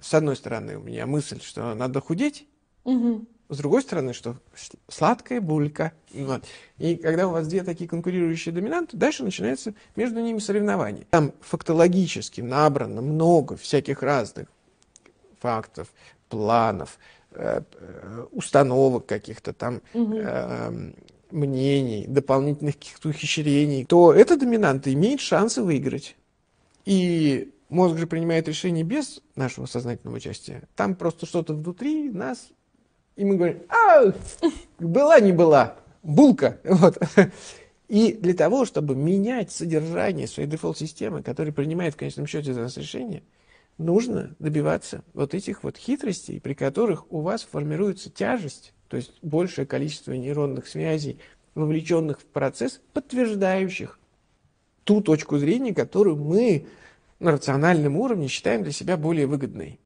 С одной стороны, у меня мысль, что надо худеть, угу. с другой стороны, что сладкая булька. Вот. И когда у вас две такие конкурирующие доминанты, дальше начинается между ними соревнование. Там фактологически набрано много всяких разных фактов, планов, э, э, установок каких-то там угу. мнений, дополнительных каких-то ухищрений, то эта доминанта имеет шансы выиграть. И Мозг же принимает решение без нашего сознательного участия. Там просто что-то внутри нас, и мы говорим, а, была не была, булка. Вот. И для того, чтобы менять содержание своей дефолт-системы, которая принимает в конечном счете за нас решение, нужно добиваться вот этих вот хитростей, при которых у вас формируется тяжесть, то есть большее количество нейронных связей, вовлеченных в процесс, подтверждающих ту точку зрения, которую мы на рациональном уровне считаем для себя более выгодной.